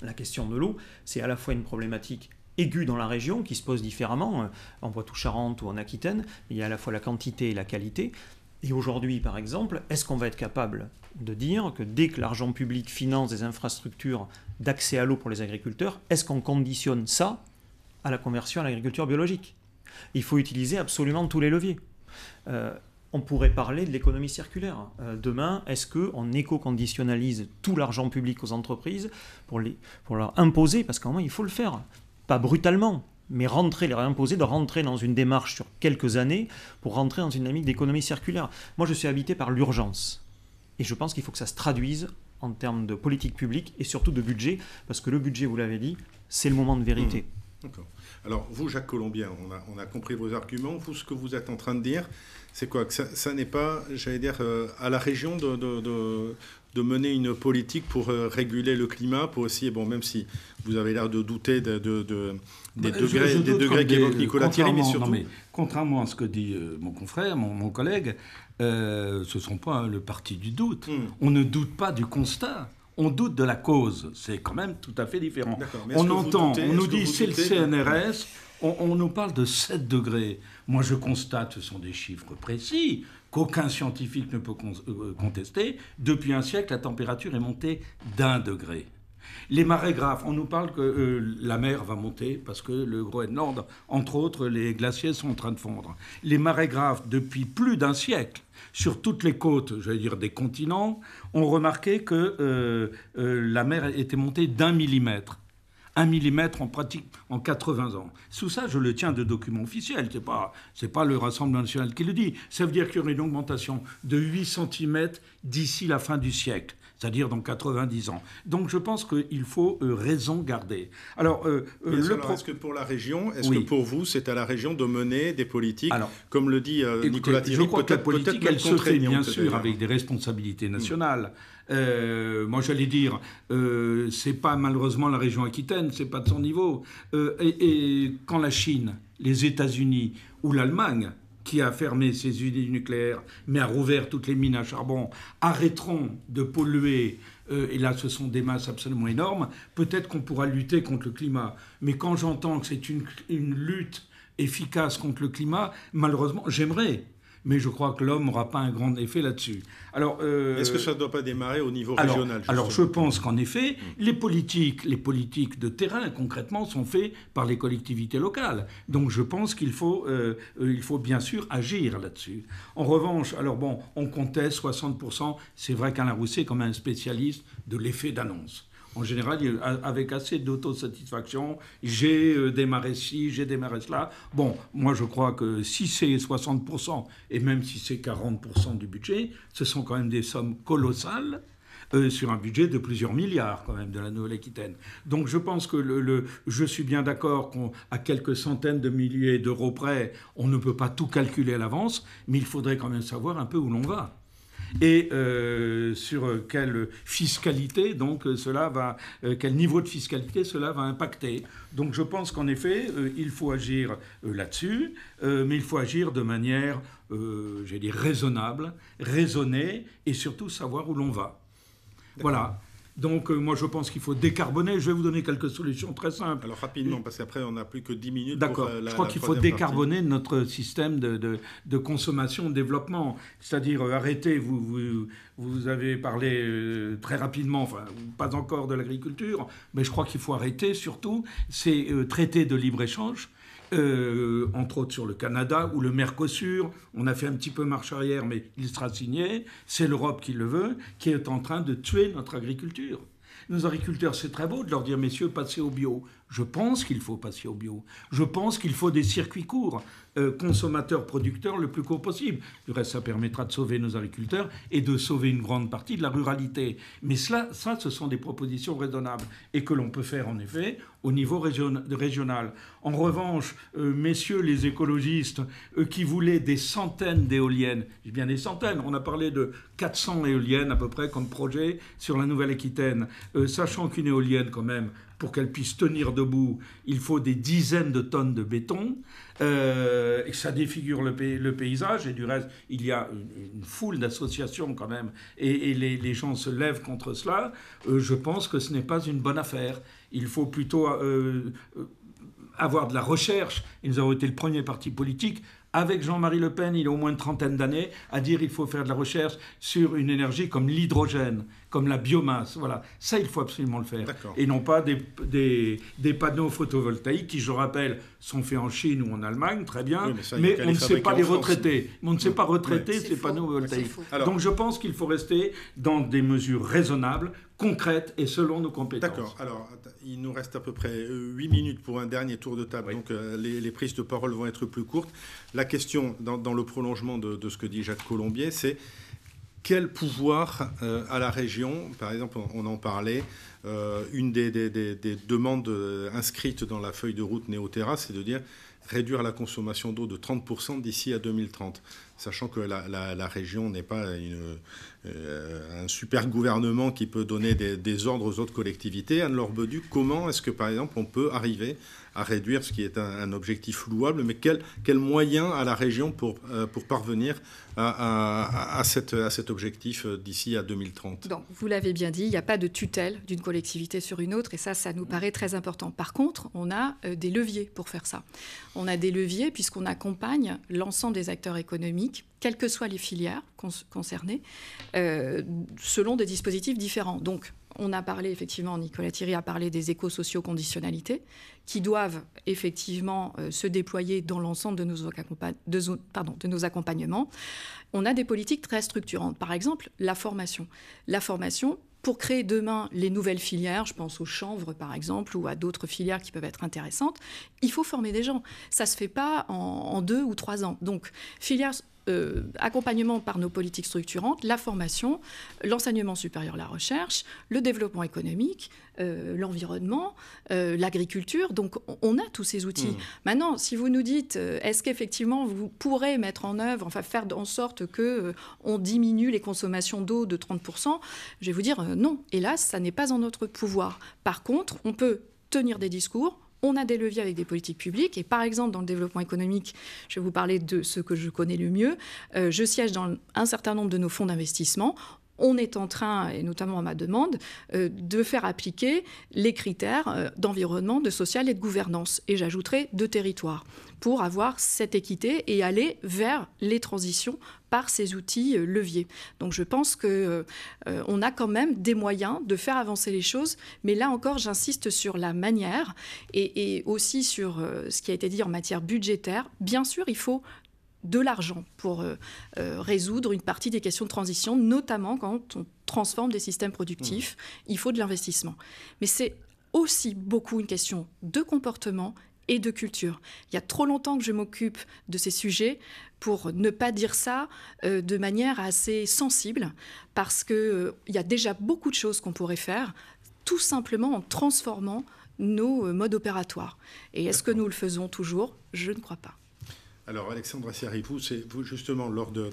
[SPEAKER 4] La question de l'eau, c'est à la fois une problématique aiguë dans la région qui se pose différemment, en poitou charente ou en Aquitaine. Il y a à la fois la quantité et la qualité. Et aujourd'hui, par exemple, est-ce qu'on va être capable de dire que dès que l'argent public finance des infrastructures d'accès à l'eau pour les agriculteurs, est-ce qu'on conditionne ça à la conversion à l'agriculture biologique il faut utiliser absolument tous les leviers. Euh, on pourrait parler de l'économie circulaire. Euh, demain, est-ce qu'on éco-conditionnalise tout l'argent public aux entreprises pour, leur imposer, parce qu'en moins, il faut le faire, pas brutalement, mais rentrer, les imposer de rentrer dans une démarche sur quelques années pour rentrer dans une dynamique d'économie circulaire. Moi, je suis habité par l'urgence. Et je pense qu'il faut que ça se traduise en termes de politique publique et surtout de budget, parce que le budget, vous l'avez dit, c'est le moment de vérité. Mmh.
[SPEAKER 1] D'accord. Alors, vous, Jacques Colombien, on a, compris vos arguments. Vous, ce que vous êtes en train de dire, c'est quoi Que ça, n'est pas, j'allais dire, euh, à la région de, de, de, mener une politique pour euh, réguler le climat, pour aussi, bon, même si vous avez l'air de douter des bah, degrés, des degrés qu'évoque Nicolas Thierry, surtout. Non, mais,
[SPEAKER 5] contrairement à ce que dit euh, mon confrère, mon, mon collègue, ce ne sont pas hein, le parti du doute. Hmm. On ne doute pas du constat on doute de la cause. C'est quand même tout à fait différent. On entend, on nous dit c'est le CNRS, on, on, nous parle de 7 degrés. Moi, je constate, ce sont des chiffres précis qu'aucun scientifique ne peut euh, contester. Depuis un siècle, la température est montée d'un degré. Les marées graves, on nous parle que euh, la mer va monter parce que le Groenland, entre autres, les glaciers sont en train de fondre. Les marées graves, depuis plus d'un siècle, sur toutes les côtes, dire des continents, ont remarqué que euh, euh, la mer était montée d'un millimètre. Un millimètre en pratique en 80 ans. Sous ça, je le tiens de documents officiels. Ce n'est pas le Rassemblement national qui le dit. Ça veut dire qu'il y aurait une augmentation de 8 cm d'ici la fin du siècle c'est-à-dire dans 90 ans. Donc je pense qu'il faut euh, raison garder. Alors, euh, euh, le est-ce
[SPEAKER 1] que pour la région, est-ce que pour vous, c'est à la région de mener des politiques, comme le dit Nicolas Thierry, Je crois que la politique, elle se fait bien sûr
[SPEAKER 5] avec des responsabilités hmm. nationales. moi, j'allais dire, c'est pas malheureusement la région aquitaine, c'est pas de son niveau. et, quand la Chine, les États-Unis ou l'Allemagne qui a fermé ses usines nucléaires, mais a rouvert toutes les mines à charbon, arrêteront de polluer, euh, et là ce sont des masses absolument énormes, peut-être qu'on pourra lutter contre le climat. Mais quand j'entends que c'est une lutte efficace contre le climat, malheureusement, j'aimerais mais je crois que l'homme n'aura pas un grand effet là-dessus. Alors, euh, est-ce que ça
[SPEAKER 1] ne doit pas démarrer au niveau régional Alors, je
[SPEAKER 5] pense qu'en effet, hum. les politiques, les politiques de terrain concrètement sont faites par les collectivités locales. Donc, je pense qu'il faut, euh, euh, il faut bien sûr agir là-dessus. En revanche, alors bon, on comptait 60 c'est vrai qu'Alain Rousset est quand un spécialiste de l'effet d'annonce en général, avec assez d'autosatisfaction, j'ai euh, démarré ci, j'ai démarré cela. Bon, moi je crois que si c'est 60%, et même si c'est 40% du budget, ce sont quand même des sommes colossales. Euh, sur un budget de plusieurs milliards quand même de la Nouvelle-Aquitaine. Donc je pense que le, je suis bien d'accord qu'à quelques centaines de milliers d'euros près, on ne peut pas tout calculer à l'avance, mais il faudrait quand même savoir un peu où l'on va et euh, sur quelle fiscalité, donc euh, cela va, euh, quel niveau de fiscalité cela va impacter. Donc je pense qu'en effet, il faut agir là-dessus, mais il faut agir de manière, j'ai dit, raisonnable, raisonnée et surtout savoir où l'on va. Voilà. Donc euh, moi je pense qu'il faut décarboner. Je vais vous donner quelques solutions très simples.
[SPEAKER 1] Alors rapidement, parce qu'après on n'a plus que 10 minutes. D'accord. Je crois qu'il faut décarboner
[SPEAKER 5] notre système de, consommation, de développement. C'est-à-dire euh, arrêter, vous, avez parlé euh, très rapidement, enfin pas encore de l'agriculture, mais je crois qu'il faut arrêter surtout, ces traités de libre-échange euh, entre autres sur le Canada ou le Mercosur. On a fait un petit peu marche arrière, mais il sera signé. C'est l'Europe qui le veut, qui est en train de tuer notre agriculture. Nos agriculteurs, c'est très beau de leur dire, messieurs, passez au bio. Je pense qu'il faut passer au bio. Je pense qu'il faut des circuits courts, euh, consommateurs-producteurs le plus court possible. Du reste, ça permettra de sauver nos agriculteurs et de sauver une grande partie de la ruralité. Mais cela, ça, ce sont des propositions raisonnables et que l'on peut faire en effet au niveau régional. En revanche, euh, messieurs les écologistes euh, qui voulaient des centaines d'éoliennes, bien des centaines, on a parlé de 400 éoliennes à peu près comme projet sur la Nouvelle-Aquitaine, sachant qu'une éolienne quand même pour qu'elle puisse tenir debout, il faut des dizaines de tonnes de béton, euh, et ça défigure le, paysage, et du reste, il y a une, foule d'associations quand même, et, les, gens se lèvent contre cela, euh, je pense que ce n'est pas une bonne affaire. Il faut plutôt euh, avoir de la recherche, et nous avons été le premier parti politique avec Jean-Marie Le Pen, il y a au moins une trentaine d'années, à dire qu'il faut faire de la recherche sur une énergie comme l'hydrogène comme la biomasse. Voilà, ça, il faut absolument le faire. Et non pas des, panneaux photovoltaïques qui, je rappelle, sont faits en Chine ou en Allemagne, très bien, mais, on ne sait pas les retraiter. on ne sait pas retraiter ces panneaux photovoltaïques. Donc je pense qu'il faut rester dans des mesures raisonnables, concrètes et selon nos compétences. D'accord.
[SPEAKER 1] Alors, il nous reste à peu près 8 euh, minutes pour un dernier tour de table. Donc, euh, les, prises de parole vont être plus courtes. La question, dans, le prolongement de, ce que dit Jacques Colombier, c'est quel pouvoir euh, à la région Par exemple, on, en parlait, euh, une des, demandes euh, inscrites dans la feuille de route Néoterra, c'est de dire réduire la consommation d'eau de 30% d'ici à 2030, sachant que la, région n'est pas un super gouvernement qui peut donner des, ordres aux autres collectivités. Anne-Laure Bedu, comment est-ce que, par exemple, on peut arriver à réduire, ce qui est un, objectif louable, mais quels quel moyens à la région pour, euh, pour parvenir à, à, cet objectif euh, d'ici à 2030
[SPEAKER 2] Donc, Vous l'avez bien dit, il n'y a pas de tutelle d'une collectivité sur une autre, et ça, ça nous paraît très important. Par contre, on a euh, des leviers pour faire ça. On a des leviers puisqu'on accompagne l'ensemble des acteurs économiques quelles que soient les filières concernées, selon des dispositifs différents. Donc, on a parlé effectivement, Nicolas Thierry a parlé des éco-socio-conditionnalités qui doivent effectivement euh, se déployer dans l'ensemble de, nos accompagnements. On a des politiques très structurantes. Par exemple, la formation. La formation, pour créer demain les nouvelles filières, je pense au chanvre par exemple ou à d'autres filières qui peuvent être intéressantes, il faut former des gens. Ça ne se fait pas en, deux ou trois ans. Donc, filières. Euh, accompagnement par nos politiques structurantes, la formation, l'enseignement supérieur, la recherche, le développement économique, euh, l'environnement, euh, l'agriculture. Donc on a tous ces outils. Mmh. Maintenant, si vous nous dites, est-ce qu'effectivement vous pourrez mettre en œuvre, enfin faire en sorte que on diminue les consommations d'eau de 30 je vais vous dire non. Hélas, ça n'est pas en notre pouvoir. Par contre, on peut tenir des discours, on a des leviers avec des politiques publiques. Et par exemple, dans le développement économique, je vais vous parler de ce que je connais le mieux. Euh, je siège dans un certain nombre de nos fonds d'investissement on est en train, et notamment à ma demande, euh, de faire appliquer les critères euh, d'environnement, de social et de gouvernance, et j'ajouterai de territoire, pour avoir cette équité et aller vers les transitions par ces outils euh, leviers. Donc je pense que on a quand même des moyens de faire avancer les choses, mais là encore j'insiste sur la manière et, aussi sur ce qui a été dit en matière budgétaire. Bien sûr, il faut de l'argent pour euh, euh, résoudre une partie des questions de transition, notamment quand on transforme des systèmes productifs. Il faut de l'investissement. Mais c'est aussi beaucoup une question de comportement et de culture. Il y a trop longtemps que je m'occupe de ces sujets pour ne pas dire ça euh, de manière assez sensible, parce qu'il il y a déjà beaucoup de choses qu'on pourrait faire, tout simplement en transformant nos modes opératoires. Et est-ce que nous le faisons toujours Je ne crois pas.
[SPEAKER 1] Alors Alexandre Assiaripou, vous, justement lors de,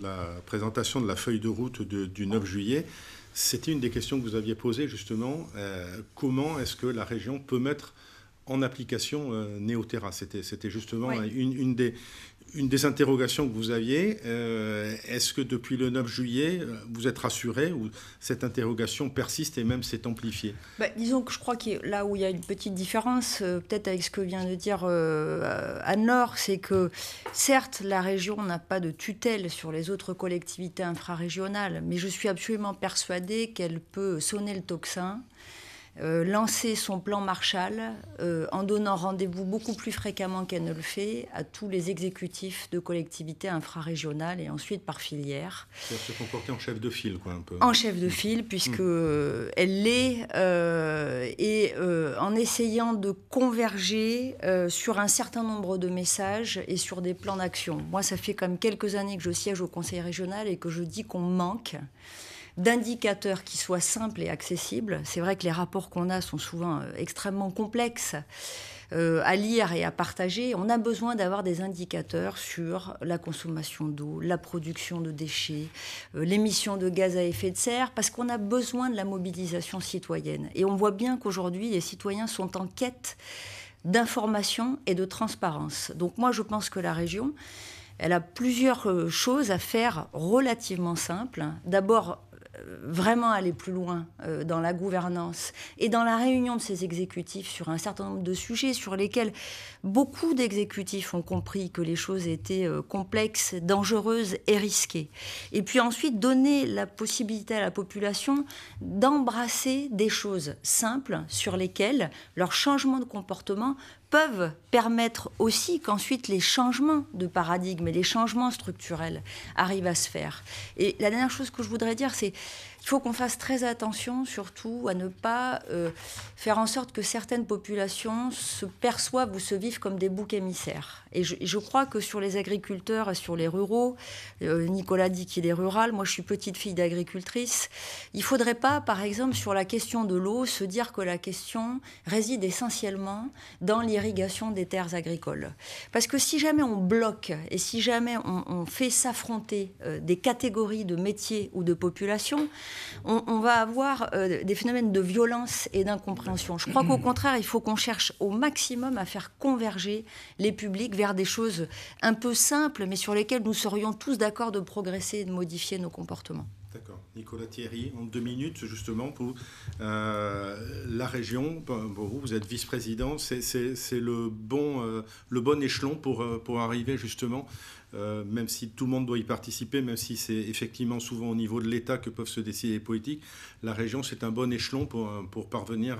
[SPEAKER 1] la présentation de la feuille de route du 9 juillet, c'était une des questions que vous aviez posées justement. Euh, comment est-ce que la région peut mettre en application Néo euh, Néoterra C'était justement une, des, une des interrogations que vous aviez, euh, est-ce que depuis le 9 juillet, euh, vous êtes rassuré ou cette interrogation persiste et même s'est amplifiée
[SPEAKER 3] bah, Disons que je crois que là où il y a une petite différence, euh, peut-être avec ce que vient de dire Anne-Laure, c'est que certes, la région n'a pas de tutelle sur les autres collectivités infrarégionales, mais je suis absolument persuadé qu'elle peut sonner le toxin euh, lancer son plan Marshall euh, en donnant rendez-vous beaucoup plus fréquemment qu'elle ne le fait à tous les exécutifs de collectivités infrarégionales et ensuite par filière.
[SPEAKER 1] C'est-à-dire se comporter en chef de file, quoi, un peu. En chef de
[SPEAKER 3] file, puisque hmm. euh, l'est, et en essayant de converger sur un certain nombre de messages et sur des plans d'action. Moi, ça fait comme quelques années que je siège au Conseil régional et que je dis qu'on manque d'indicateurs qui soient simples et accessibles. C'est vrai que les rapports qu'on a sont souvent euh, extrêmement complexes euh, à lire et à partager, on a besoin d'avoir des indicateurs sur la consommation d'eau, la production de déchets, euh, l'émission de gaz à effet de serre, parce qu'on a besoin de la mobilisation citoyenne. Et on voit bien qu'aujourd'hui, les citoyens sont en quête d'information et de transparence. Donc moi, je pense que la région, elle a plusieurs choses à faire relativement simples. D'abord, vraiment aller plus loin euh, dans la gouvernance et dans la réunion de ces exécutifs sur un certain nombre de sujets sur lesquels beaucoup d'exécutifs ont compris que les choses étaient euh, complexes, dangereuses et risquées. Et puis ensuite donner la possibilité à la population d'embrasser des choses simples sur lesquelles leur changement de comportement peuvent permettre aussi qu'ensuite les changements de paradigme et les changements structurels arrivent à se faire. Et la dernière chose que je voudrais dire, c'est il faut qu'on fasse très attention surtout à ne pas euh, faire en sorte que certaines populations se perçoivent ou se vivent comme des boucs émissaires. Et je, crois que sur les agriculteurs et sur les ruraux, euh, Nicolas dit qu'il est rural, moi je suis petite fille d'agricultrice, il ne faudrait pas, par exemple, sur la question de l'eau, se dire que la question réside essentiellement dans l'irrigation des terres agricoles. Parce que si jamais on bloque et si jamais on, fait s'affronter euh, des catégories de métiers ou de populations, on, va avoir euh, des phénomènes de violence et d'incompréhension. Je crois qu'au mm. contraire, il faut qu'on cherche au maximum à faire converger les publics vers des choses un peu simples, mais sur lesquelles nous serions tous d'accord de progresser et de modifier nos comportements.
[SPEAKER 1] D'accord. Nicolas Thierry, en deux minutes, justement, pour euh, la région, pour vous, êtes vice-président, c'est euh, le, bon, échelon pour arriver justement euh, même si tout le monde doit y participer, même si c'est effectivement souvent au niveau de l'État que peuvent se décider les politiques, la région, c'est un bon échelon pour, euh, parvenir,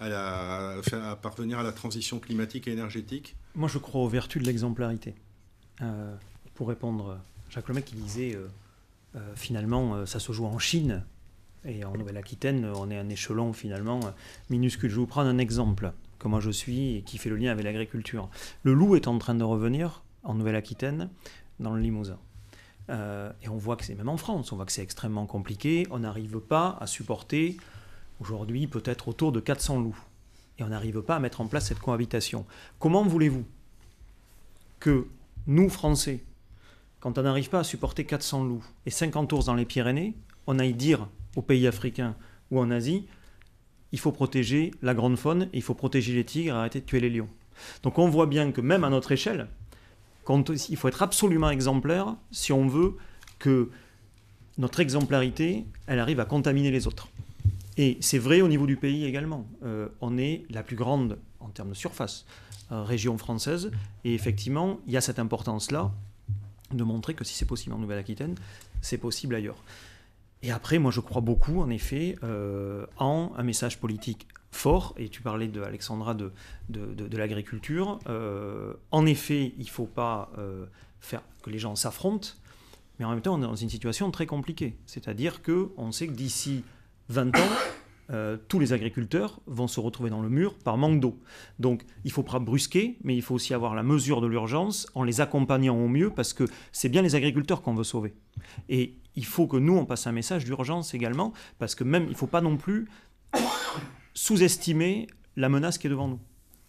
[SPEAKER 1] à, la, parvenir à la transition climatique et énergétique
[SPEAKER 4] Moi, je crois aux vertus de l'exemplarité. Euh, pour répondre, Jacques Lemay qui disait, finalement, ça se joue en Chine. Et en Nouvelle-Aquitaine, on est un échelon finalement minuscule. Je vais vous prendre un exemple comme moi je suis et qui fait le lien avec l'agriculture. Le loup est en train de revenir en Nouvelle-Aquitaine, dans le Limousin. Euh, et on voit que c'est même en France, on voit que c'est extrêmement compliqué. On n'arrive pas à supporter aujourd'hui peut-être autour de 400 loups. Et on n'arrive pas à mettre en place cette cohabitation. Comment voulez-vous que nous, Français, quand on n'arrive pas à supporter 400 loups et 50 ours dans les Pyrénées, on aille dire aux pays africains ou en Asie, il faut protéger la grande faune, il faut protéger les tigres, arrêter de tuer les lions. Donc on voit bien que même à notre échelle, il faut être absolument exemplaire si on veut que notre exemplarité, elle arrive à contaminer les autres. Et c'est vrai au niveau du pays également. Euh, on est la plus grande, en termes de surface, euh, région française. Et effectivement, il y a cette importance-là de montrer que si c'est possible en Nouvelle-Aquitaine, c'est possible ailleurs. Et après, moi, je crois beaucoup, en effet, euh, en un message politique fort, et tu parlais de Alexandra de, de, l'agriculture. Euh, en effet, il ne faut pas euh, faire que les gens s'affrontent, mais en même temps, on est dans une situation très compliquée. C'est-à-dire qu'on sait que d'ici 20 ans, tous les agriculteurs vont se retrouver dans le mur par manque d'eau. Donc il ne faut pas brusquer, mais il faut aussi avoir la mesure de l'urgence en les accompagnant au mieux, parce que c'est bien les agriculteurs qu'on veut sauver. Et il faut que nous, on passe un message d'urgence également, parce que même, il ne faut pas non plus sous-estimer la menace qui est devant nous.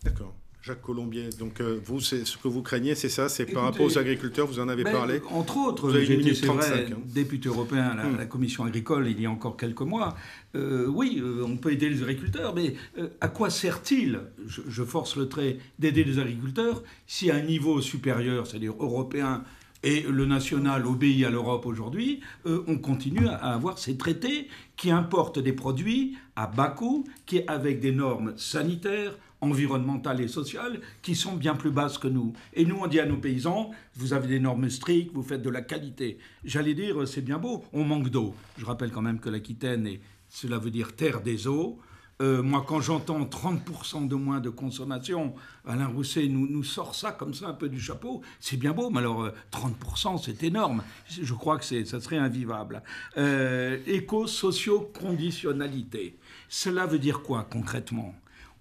[SPEAKER 1] D'accord. Jacques Colombier, donc euh, vous, vous, ce que vous craignez, c'est ça, c'est par rapport aux agriculteurs, vous en avez ben, parlé. Entre autres, j'ai été vrai, hein.
[SPEAKER 5] député européen hum. à la, commission agricole il y a encore quelques mois. Euh, oui, euh, on peut aider les agriculteurs, mais à quoi sert-il, je, je force le trait, d'aider les agriculteurs si à un niveau supérieur, c'est-à-dire européen, et le national obéit à l'Europe aujourd'hui, euh, on continue à avoir ces traités qui importent des produits à bas coût, qui avec des normes sanitaires, environnementales et sociales qui sont bien plus basses que nous. Et nous, on dit à nos paysans, vous avez des normes strictes, vous faites de la qualité. J'allais dire, euh, c'est bien beau, on manque d'eau. Je rappelle quand même que l'Aquitaine, cela veut dire terre des eaux, euh, moi, quand j'entends 30% de moins de consommation, Alain Rousset nous, nous, sort ça comme ça un peu du chapeau. C'est bien beau, mais alors 30%, euh, c'est énorme. Je crois que ça serait invivable. Euh, Éco-socio-conditionnalité. Cela veut dire quoi concrètement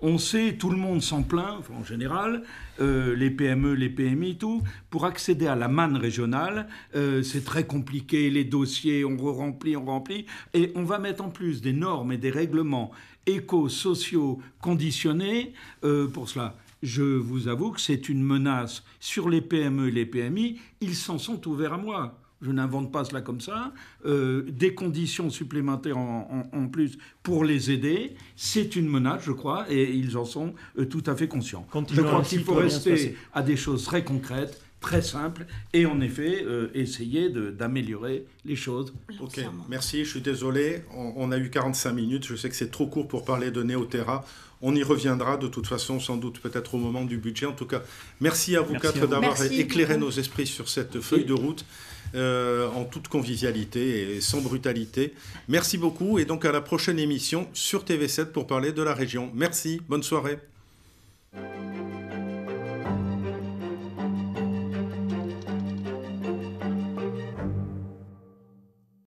[SPEAKER 5] on sait, tout le monde s'en plaint, en général, euh, les PME, les PMI, tout. Pour accéder à la manne régionale, euh, c'est très compliqué, les dossiers, on remplit, on remplit. Et on va mettre en plus des normes et des règlements éco-sociaux conditionnés euh, pour cela. Je vous avoue que c'est une menace sur les PME et les PMI. Ils s'en sont ouverts à moi je n'invente pas cela comme ça, euh, des conditions supplémentaires en, plus pour les aider, c'est une menace, je crois, et ils en sont euh, tout à fait conscients. je crois qu'il faut rester à des choses très concrètes, très simples, et en effet
[SPEAKER 1] euh, essayer d'améliorer les choses. Ok, merci, je suis désolé, on, a eu 45 minutes, je sais que c'est trop court pour parler de Néoterra. On y reviendra de toute façon, sans doute peut-être au moment du budget. En tout cas, merci à vous quatre d'avoir éclairé nos esprits sur cette feuille de route. Euh, en toute convivialité et sans brutalité. Merci beaucoup et donc à la prochaine émission sur TV7 pour parler de la région. Merci, bonne soirée.